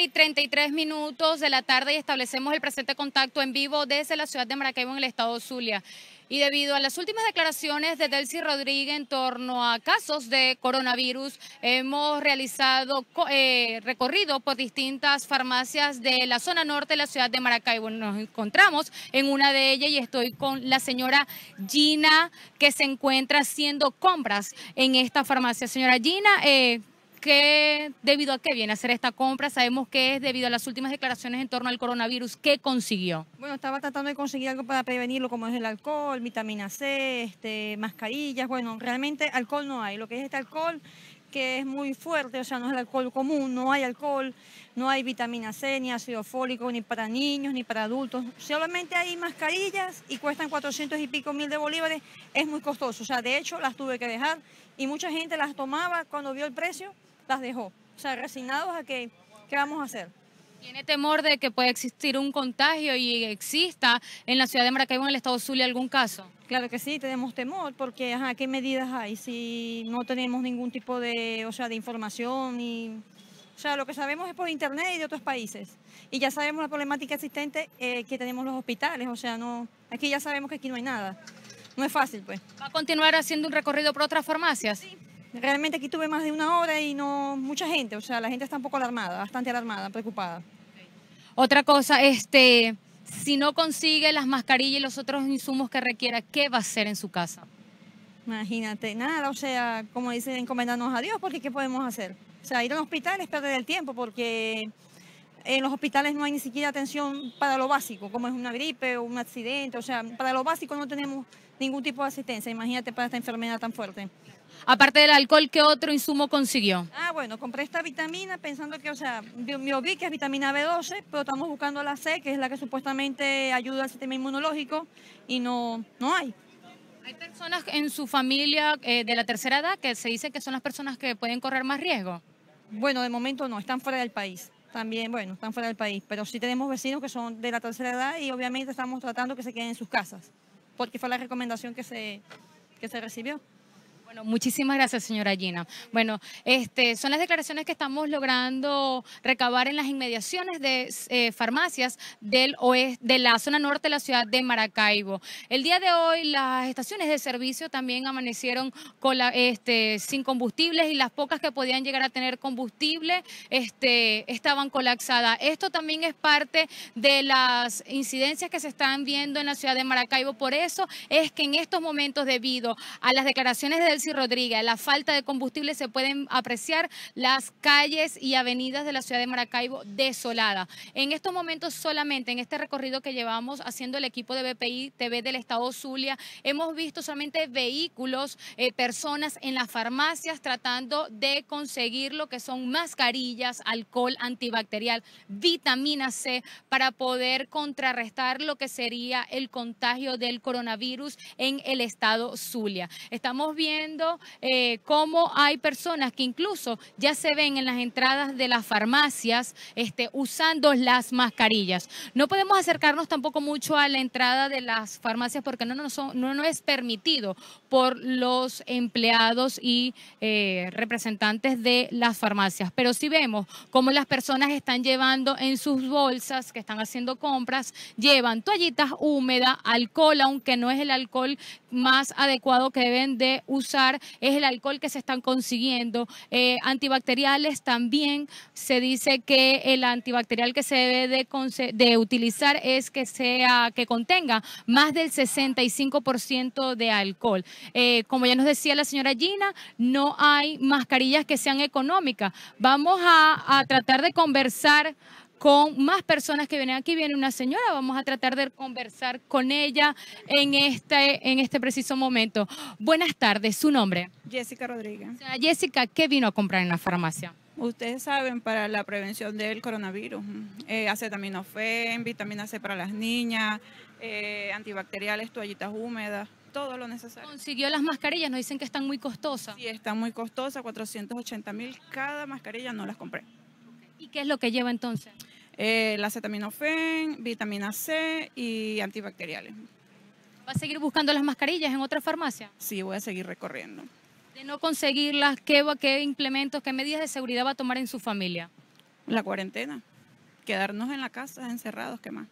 y 33 minutos de la tarde y establecemos el presente contacto en vivo desde la ciudad de Maracaibo en el estado Zulia. Y debido a las últimas declaraciones de Delcy Rodríguez en torno a casos de coronavirus, hemos realizado eh, recorrido por distintas farmacias de la zona norte de la ciudad de Maracaibo. Nos encontramos en una de ellas y estoy con la señora Gina que se encuentra haciendo compras en esta farmacia. Señora Gina, eh, que, debido a qué viene a hacer esta compra? Sabemos que es debido a las últimas declaraciones en torno al coronavirus. ¿Qué consiguió? Bueno, estaba tratando de conseguir algo para prevenirlo, como es el alcohol, vitamina C, este, mascarillas. Bueno, realmente alcohol no hay. Lo que es este alcohol que es muy fuerte, o sea, no es el alcohol común, no hay alcohol, no hay vitamina C, ni ácido fólico, ni para niños, ni para adultos. Solamente hay mascarillas y cuestan 400 y pico mil de bolívares, es muy costoso. O sea, de hecho, las tuve que dejar y mucha gente las tomaba cuando vio el precio las dejó. O sea, resignados a que, ¿qué vamos a hacer? ¿Tiene temor de que pueda existir un contagio y exista en la ciudad de Maracaibo, en el estado Zulia, algún caso? Claro que sí, tenemos temor porque, ajá, ¿qué medidas hay si no tenemos ningún tipo de, o sea, de información y... O sea, lo que sabemos es por internet y de otros países. Y ya sabemos la problemática existente eh, que tenemos los hospitales. O sea, no, aquí ya sabemos que aquí no hay nada. No es fácil, pues. ¿Va a continuar haciendo un recorrido por otras farmacias? Sí. Realmente aquí tuve más de una hora y no mucha gente, o sea, la gente está un poco alarmada, bastante alarmada, preocupada. Otra cosa, este, si no consigue las mascarillas y los otros insumos que requiera, ¿qué va a hacer en su casa? Imagínate, nada, o sea, como dicen, encomendarnos a Dios, porque ¿qué podemos hacer? O sea, ir al hospital es perder el tiempo, porque en los hospitales no hay ni siquiera atención para lo básico, como es una gripe o un accidente, o sea, para lo básico no tenemos ningún tipo de asistencia, imagínate para esta enfermedad tan fuerte. Aparte del alcohol, ¿qué otro insumo consiguió? Ah, bueno, compré esta vitamina pensando que, o sea, vi que es vitamina B12, pero estamos buscando la C, que es la que supuestamente ayuda al sistema inmunológico y no, no hay. Hay personas en su familia eh, de la tercera edad que se dice que son las personas que pueden correr más riesgo. Bueno, de momento no, están fuera del país también, bueno, están fuera del país, pero sí tenemos vecinos que son de la tercera edad y obviamente estamos tratando que se queden en sus casas, porque fue la recomendación que se, que se recibió. Bueno, muchísimas gracias, señora Gina. Bueno, este, son las declaraciones que estamos logrando recabar en las inmediaciones de eh, farmacias del oeste, de la zona norte de la ciudad de Maracaibo. El día de hoy, las estaciones de servicio también amanecieron con este, sin combustibles y las pocas que podían llegar a tener combustible este, estaban colapsadas. Esto también es parte de las incidencias que se están viendo en la ciudad de Maracaibo. Por eso es que en estos momentos, debido a las declaraciones del y Rodríguez. La falta de combustible se pueden apreciar las calles y avenidas de la ciudad de Maracaibo desolada. En estos momentos solamente, en este recorrido que llevamos haciendo el equipo de BPI TV del Estado Zulia, hemos visto solamente vehículos, eh, personas en las farmacias tratando de conseguir lo que son mascarillas, alcohol antibacterial, vitamina C, para poder contrarrestar lo que sería el contagio del coronavirus en el Estado Zulia. Estamos viendo eh, cómo hay personas que incluso ya se ven en las entradas de las farmacias este, usando las mascarillas. No podemos acercarnos tampoco mucho a la entrada de las farmacias porque no, son, no, no es permitido por los empleados y eh, representantes de las farmacias. Pero si vemos cómo las personas están llevando en sus bolsas, que están haciendo compras, llevan toallitas húmedas, alcohol, aunque no es el alcohol más adecuado que deben de usar, es el alcohol que se están consiguiendo. Eh, antibacteriales también se dice que el antibacterial que se debe de, de utilizar es que sea que contenga más del 65% de alcohol. Eh, como ya nos decía la señora Gina, no hay mascarillas que sean económicas. Vamos a, tratar de conversar con más personas que vienen aquí. Viene una señora, vamos a tratar de conversar con ella en este, en este preciso momento. Buenas tardes, ¿su nombre? Jessica Rodríguez. Jessica, ¿qué vino a comprar en la farmacia? Ustedes saben, para la prevención del coronavirus, mm, eh, acetaminofén, vitamina C para las niñas, eh, antibacteriales, toallitas húmedas todo lo necesario. Consiguió las mascarillas, nos dicen que están muy costosas. Sí, están muy costosas, 480 mil cada mascarilla, no las compré. ¿Y qué es lo que lleva entonces? Eh, la acetaminofén, vitamina C y antibacteriales. ¿Va a seguir buscando las mascarillas en otra farmacia? Sí, voy a seguir recorriendo. De no conseguirlas, ¿qué, qué implementos, qué medidas de seguridad va a tomar en su familia? La cuarentena. Quedarnos en la casa encerrados, ¿qué más?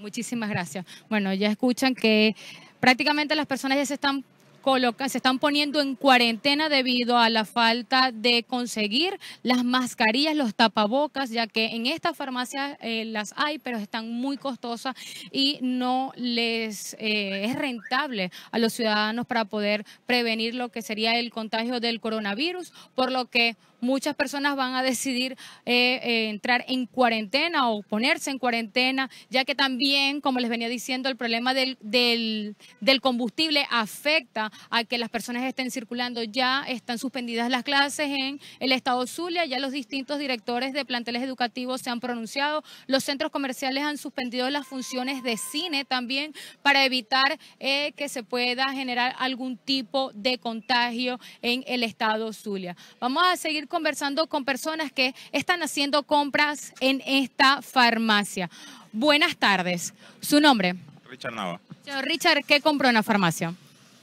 Muchísimas gracias. Bueno, ya escuchan que prácticamente las personas ya se están coloca, se están poniendo en cuarentena debido a la falta de conseguir las mascarillas, los tapabocas, ya que en estas farmacias eh, las hay, pero están muy costosas y no les eh, es rentable a los ciudadanos para poder prevenir lo que sería el contagio del coronavirus, por lo que muchas personas van a decidir eh, entrar en cuarentena o ponerse en cuarentena, ya que también, como les venía diciendo, el problema del, del, del combustible afecta a, que las personas estén circulando. Ya están suspendidas las clases en el estado Zulia, ya los distintos directores de planteles educativos se han pronunciado, los centros comerciales han suspendido las funciones de cine también para evitar eh, que se pueda generar algún tipo de contagio en el estado Zulia. Vamos a seguir conversando con personas que están haciendo compras en esta farmacia. Buenas tardes. ¿Su nombre? Richard Nava. Richard, ¿qué compró en la farmacia?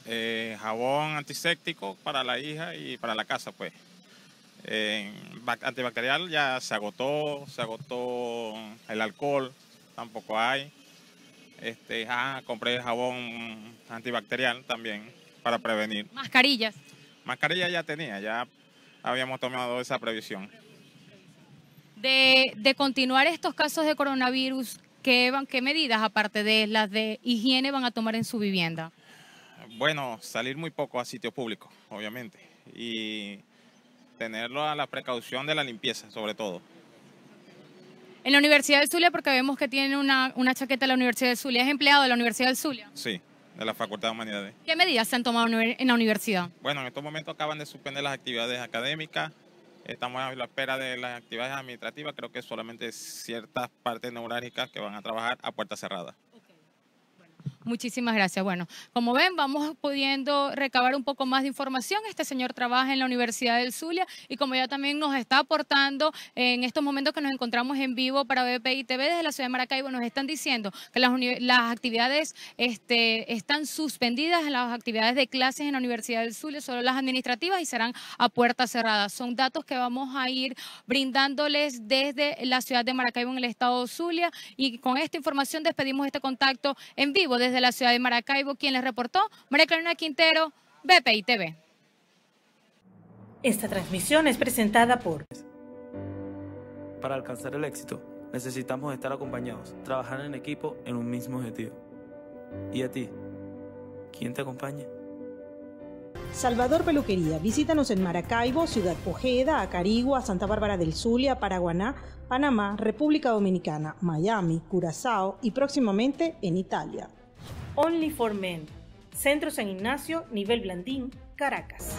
Eh, jabón antiséptico para la hija y para la casa, pues. antibacterial ya se agotó, se agotó el alcohol, tampoco hay. Este, ah, compré jabón antibacterial también para prevenir. Mascarillas. mascarillas ya tenía, ya habíamos tomado esa previsión. De, de continuar estos casos de coronavirus, que van, ¿qué medidas, aparte de las de higiene, van a tomar en su vivienda? bueno, salir muy poco a sitios públicos, obviamente, y tenerlo a la precaución de la limpieza, sobre todo. En la Universidad del Zulia, porque vemos que tiene una, una chaqueta de la Universidad del Zulia, ¿es empleado de la Universidad del Zulia? Sí, de la Facultad de Humanidades. ¿Qué medidas se han tomado en la universidad? Bueno, en estos momentos acaban de suspender las actividades académicas, estamos a la espera de las actividades administrativas, creo que solamente ciertas partes neurálgicas que van a trabajar a puerta cerrada. Muchísimas gracias. Bueno, como ven, vamos pudiendo recabar un poco más de información. Este señor trabaja en la Universidad del Zulia y como ya también nos está aportando en estos momentos que nos encontramos en vivo para BPI TV desde la ciudad de Maracaibo, nos están diciendo que las, actividades este, están suspendidas, las actividades de clases en la Universidad del Zulia, solo las administrativas y serán a puerta cerrada. Son datos que vamos a ir brindándoles desde la ciudad de Maracaibo en el estado Zulia y con esta información despedimos este contacto en vivo desde de la ciudad de Maracaibo, quien les reportó, María Carolina Quintero, BPI TV. Esta transmisión es presentada por... Para alcanzar el éxito, necesitamos estar acompañados, trabajar en equipo en un mismo objetivo. ¿Y a ti? ¿Quién te acompaña? Salvador Peluquería. Visítanos en Maracaibo, Ciudad Ojeda, Acarigua, Santa Bárbara del Zulia, Paraguaná, Panamá, República Dominicana, Miami, Curazao y próximamente en Italia. Only for Men. Centro San Ignacio, nivel Blandín, Caracas.